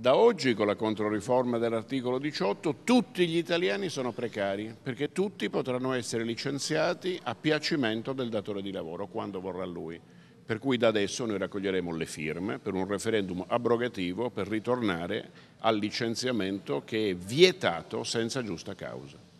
Da oggi con la controriforma dell'articolo 18 tutti gli italiani sono precari perché tutti potranno essere licenziati a piacimento del datore di lavoro quando vorrà lui. Per cui da adesso noi raccoglieremo le firme per un referendum abrogativo per ritornare al licenziamento che è vietato senza giusta causa.